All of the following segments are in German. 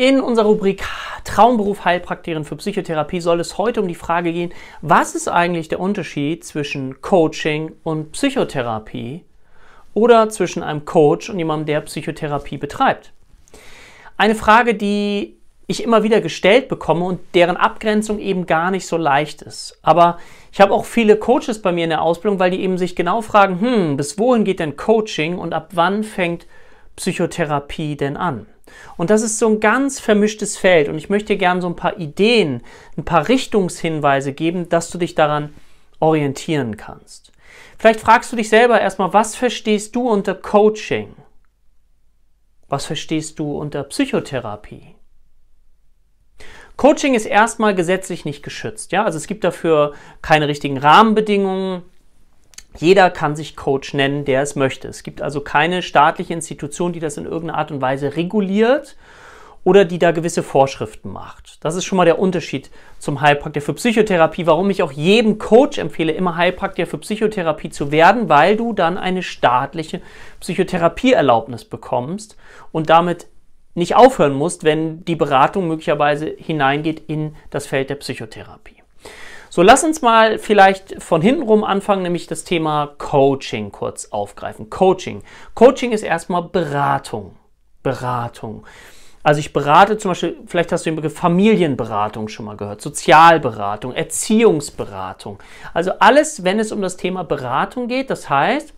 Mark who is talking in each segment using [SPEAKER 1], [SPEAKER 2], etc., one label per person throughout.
[SPEAKER 1] In unserer Rubrik Traumberuf Heilpraktikerin für Psychotherapie soll es heute um die Frage gehen, was ist eigentlich der Unterschied zwischen Coaching und Psychotherapie oder zwischen einem Coach und jemandem, der Psychotherapie betreibt? Eine Frage, die ich immer wieder gestellt bekomme und deren Abgrenzung eben gar nicht so leicht ist. Aber ich habe auch viele Coaches bei mir in der Ausbildung, weil die eben sich genau fragen, hm, bis wohin geht denn Coaching und ab wann fängt Psychotherapie denn an? Und das ist so ein ganz vermischtes Feld. Und ich möchte dir gerne so ein paar Ideen, ein paar Richtungshinweise geben, dass du dich daran orientieren kannst. Vielleicht fragst du dich selber erstmal, was verstehst du unter Coaching? Was verstehst du unter Psychotherapie? Coaching ist erstmal gesetzlich nicht geschützt. Ja? Also es gibt dafür keine richtigen Rahmenbedingungen. Jeder kann sich Coach nennen, der es möchte. Es gibt also keine staatliche Institution, die das in irgendeiner Art und Weise reguliert oder die da gewisse Vorschriften macht. Das ist schon mal der Unterschied zum Heilpraktiker für Psychotherapie, warum ich auch jedem Coach empfehle, immer Heilpraktiker für Psychotherapie zu werden, weil du dann eine staatliche Psychotherapieerlaubnis bekommst und damit nicht aufhören musst, wenn die Beratung möglicherweise hineingeht in das Feld der Psychotherapie. So, lass uns mal vielleicht von hinten rum anfangen, nämlich das Thema Coaching kurz aufgreifen. Coaching. Coaching ist erstmal Beratung. Beratung. Also ich berate zum Beispiel, vielleicht hast du den Begriff Familienberatung schon mal gehört, Sozialberatung, Erziehungsberatung. Also alles, wenn es um das Thema Beratung geht. Das heißt,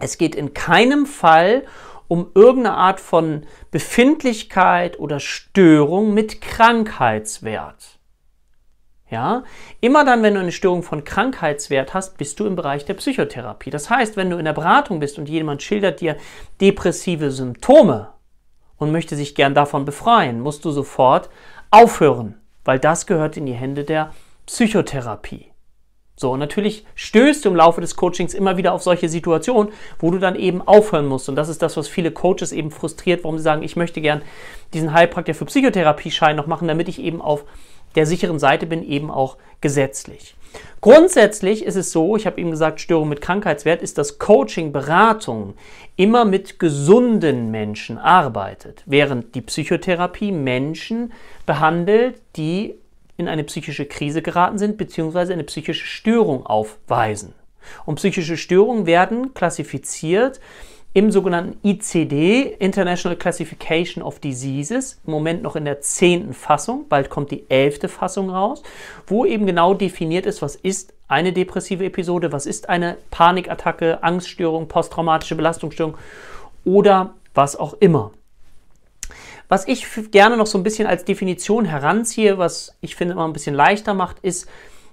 [SPEAKER 1] es geht in keinem Fall um irgendeine Art von Befindlichkeit oder Störung mit Krankheitswert. Ja? Immer dann, wenn du eine Störung von Krankheitswert hast, bist du im Bereich der Psychotherapie. Das heißt, wenn du in der Beratung bist und jemand schildert dir depressive Symptome und möchte sich gern davon befreien, musst du sofort aufhören, weil das gehört in die Hände der Psychotherapie. So, und natürlich stößt du im Laufe des Coachings immer wieder auf solche Situationen, wo du dann eben aufhören musst. Und das ist das, was viele Coaches eben frustriert, warum sie sagen, ich möchte gern diesen Heilpraktiker für Psychotherapie-Schein noch machen, damit ich eben auf der sicheren Seite bin, eben auch gesetzlich. Grundsätzlich ist es so, ich habe eben gesagt, Störung mit Krankheitswert ist, dass Coaching, Beratung immer mit gesunden Menschen arbeitet, während die Psychotherapie Menschen behandelt, die in eine psychische Krise geraten sind bzw. eine psychische Störung aufweisen. Und psychische Störungen werden klassifiziert im sogenannten ICD, International Classification of Diseases, im Moment noch in der zehnten Fassung, bald kommt die elfte Fassung raus, wo eben genau definiert ist, was ist eine depressive Episode, was ist eine Panikattacke, Angststörung, posttraumatische Belastungsstörung oder was auch immer. Was ich gerne noch so ein bisschen als Definition heranziehe, was ich finde immer ein bisschen leichter macht, ist,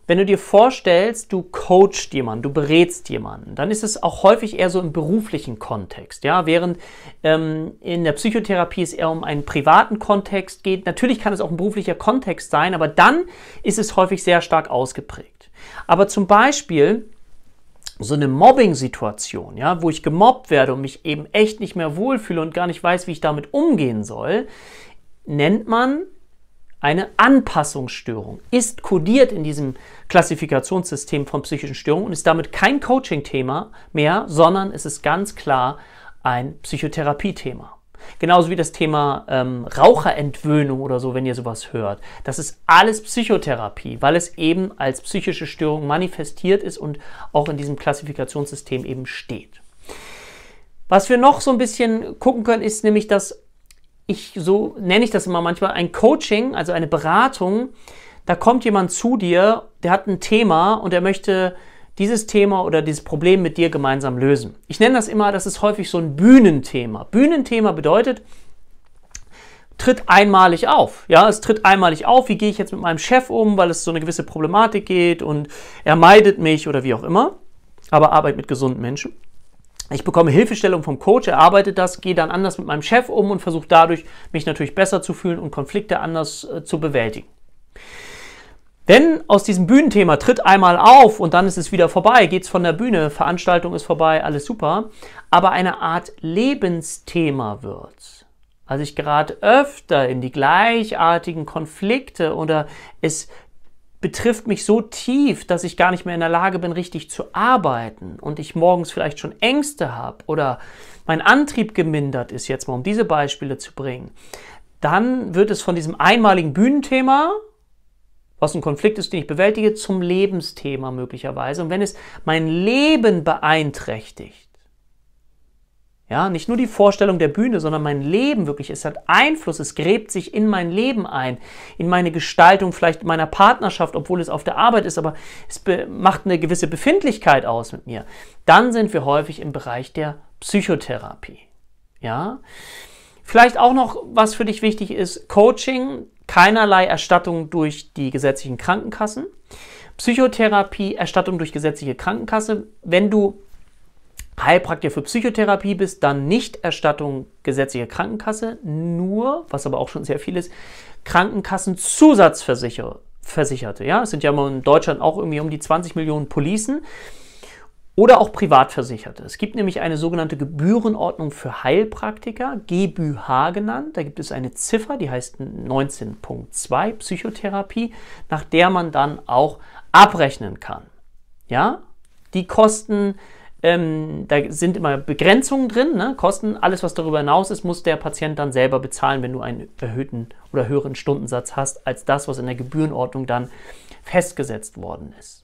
[SPEAKER 1] wenn du dir vorstellst, du coachst jemanden, du berätst jemanden, dann ist es auch häufig eher so im beruflichen Kontext. Ja, während ähm, in der Psychotherapie es eher um einen privaten Kontext geht. Natürlich kann es auch ein beruflicher Kontext sein, aber dann ist es häufig sehr stark ausgeprägt. Aber zum Beispiel so eine Mobbing-Situation, ja, wo ich gemobbt werde und mich eben echt nicht mehr wohlfühle und gar nicht weiß, wie ich damit umgehen soll, nennt man eine Anpassungsstörung, ist kodiert in diesem Klassifikationssystem von psychischen Störungen und ist damit kein Coaching-Thema mehr, sondern es ist ganz klar ein Psychotherapie-Thema. Genauso wie das Thema ähm, Raucherentwöhnung oder so, wenn ihr sowas hört. Das ist alles Psychotherapie, weil es eben als psychische Störung manifestiert ist und auch in diesem Klassifikationssystem eben steht. Was wir noch so ein bisschen gucken können, ist nämlich, dass ich, so nenne ich das immer manchmal, ein Coaching, also eine Beratung, da kommt jemand zu dir, der hat ein Thema und er möchte dieses Thema oder dieses Problem mit dir gemeinsam lösen. Ich nenne das immer, das ist häufig so ein Bühnenthema. Bühnenthema bedeutet, tritt einmalig auf. Ja, es tritt einmalig auf. Wie gehe ich jetzt mit meinem Chef um, weil es so eine gewisse Problematik geht und er meidet mich oder wie auch immer. Aber Arbeit mit gesunden Menschen. Ich bekomme Hilfestellung vom Coach, erarbeite das, gehe dann anders mit meinem Chef um und versuche dadurch, mich natürlich besser zu fühlen und Konflikte anders äh, zu bewältigen. Wenn aus diesem Bühnenthema tritt einmal auf und dann ist es wieder vorbei, geht's von der Bühne, Veranstaltung ist vorbei, alles super, aber eine Art Lebensthema wird. Also ich gerate öfter in die gleichartigen Konflikte oder es betrifft mich so tief, dass ich gar nicht mehr in der Lage bin, richtig zu arbeiten und ich morgens vielleicht schon Ängste habe oder mein Antrieb gemindert ist, jetzt mal um diese Beispiele zu bringen, dann wird es von diesem einmaligen Bühnenthema, was ein Konflikt ist, den ich bewältige, zum Lebensthema möglicherweise. Und wenn es mein Leben beeinträchtigt, ja, nicht nur die Vorstellung der Bühne, sondern mein Leben wirklich. Es hat Einfluss, es gräbt sich in mein Leben ein, in meine Gestaltung, vielleicht meiner Partnerschaft, obwohl es auf der Arbeit ist, aber es macht eine gewisse Befindlichkeit aus mit mir. Dann sind wir häufig im Bereich der Psychotherapie. Ja, vielleicht auch noch, was für dich wichtig ist: Coaching, keinerlei Erstattung durch die gesetzlichen Krankenkassen. Psychotherapie, Erstattung durch gesetzliche Krankenkasse. Wenn du Heilpraktiker für Psychotherapie bist, dann nicht Erstattung gesetzlicher Krankenkasse, nur, was aber auch schon sehr viel ist, Krankenkassenzusatzversicherte. Ja, es sind ja in Deutschland auch irgendwie um die 20 Millionen Policen oder auch Privatversicherte. Es gibt nämlich eine sogenannte Gebührenordnung für Heilpraktiker, GBH genannt. Da gibt es eine Ziffer, die heißt 19.2 Psychotherapie, nach der man dann auch abrechnen kann. Ja, die Kosten ähm, da sind immer Begrenzungen drin, ne? Kosten. Alles, was darüber hinaus ist, muss der Patient dann selber bezahlen, wenn du einen erhöhten oder höheren Stundensatz hast, als das, was in der Gebührenordnung dann festgesetzt worden ist.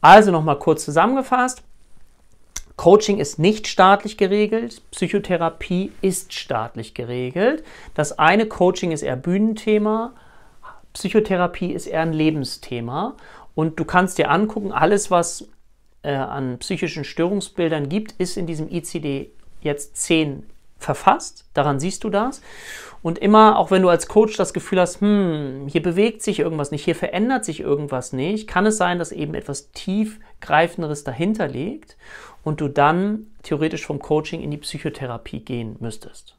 [SPEAKER 1] Also nochmal kurz zusammengefasst. Coaching ist nicht staatlich geregelt, Psychotherapie ist staatlich geregelt. Das eine Coaching ist eher Bühnenthema, Psychotherapie ist eher ein Lebensthema. Und du kannst dir angucken, alles, was äh, an psychischen Störungsbildern gibt, ist in diesem ICD jetzt 10 verfasst. Daran siehst du das. Und immer, auch wenn du als Coach das Gefühl hast, hm, hier bewegt sich irgendwas nicht, hier verändert sich irgendwas nicht, kann es sein, dass eben etwas tiefgreifenderes dahinter liegt und du dann theoretisch vom Coaching in die Psychotherapie gehen müsstest.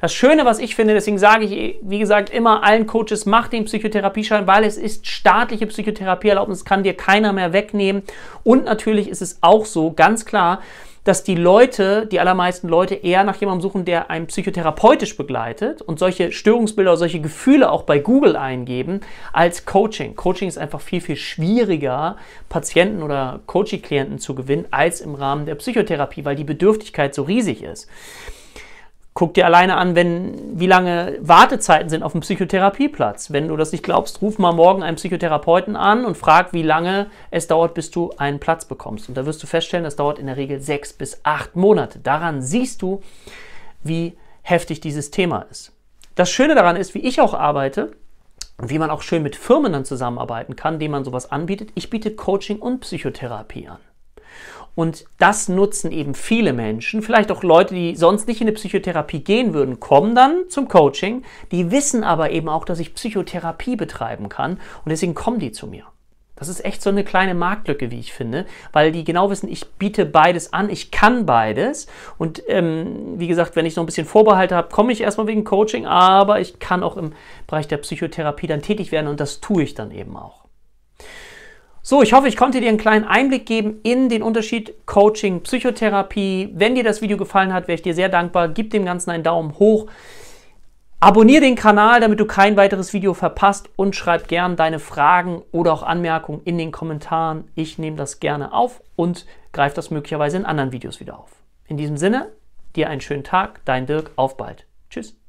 [SPEAKER 1] Das Schöne, was ich finde, deswegen sage ich, wie gesagt, immer allen Coaches, mach den Psychotherapieschein, weil es ist staatliche Psychotherapieerlaubnis, kann dir keiner mehr wegnehmen. Und natürlich ist es auch so, ganz klar, dass die Leute, die allermeisten Leute eher nach jemandem suchen, der einen psychotherapeutisch begleitet und solche Störungsbilder, solche Gefühle auch bei Google eingeben, als Coaching. Coaching ist einfach viel, viel schwieriger, Patienten oder Coaching-Klienten zu gewinnen, als im Rahmen der Psychotherapie, weil die Bedürftigkeit so riesig ist. Guck dir alleine an, wenn, wie lange Wartezeiten sind auf dem Psychotherapieplatz. Wenn du das nicht glaubst, ruf mal morgen einen Psychotherapeuten an und frag, wie lange es dauert, bis du einen Platz bekommst. Und da wirst du feststellen, das dauert in der Regel sechs bis acht Monate. Daran siehst du, wie heftig dieses Thema ist. Das Schöne daran ist, wie ich auch arbeite und wie man auch schön mit Firmen dann zusammenarbeiten kann, denen man sowas anbietet. Ich biete Coaching und Psychotherapie an. Und das nutzen eben viele Menschen, vielleicht auch Leute, die sonst nicht in eine Psychotherapie gehen würden, kommen dann zum Coaching, die wissen aber eben auch, dass ich Psychotherapie betreiben kann und deswegen kommen die zu mir. Das ist echt so eine kleine Marktlücke, wie ich finde, weil die genau wissen, ich biete beides an, ich kann beides. Und ähm, wie gesagt, wenn ich noch ein bisschen Vorbehalte habe, komme ich erstmal wegen Coaching, aber ich kann auch im Bereich der Psychotherapie dann tätig werden und das tue ich dann eben auch. So, ich hoffe, ich konnte dir einen kleinen Einblick geben in den Unterschied Coaching, Psychotherapie. Wenn dir das Video gefallen hat, wäre ich dir sehr dankbar. Gib dem Ganzen einen Daumen hoch. Abonnier den Kanal, damit du kein weiteres Video verpasst und schreib gern deine Fragen oder auch Anmerkungen in den Kommentaren. Ich nehme das gerne auf und greife das möglicherweise in anderen Videos wieder auf. In diesem Sinne, dir einen schönen Tag, dein Dirk, auf bald. Tschüss.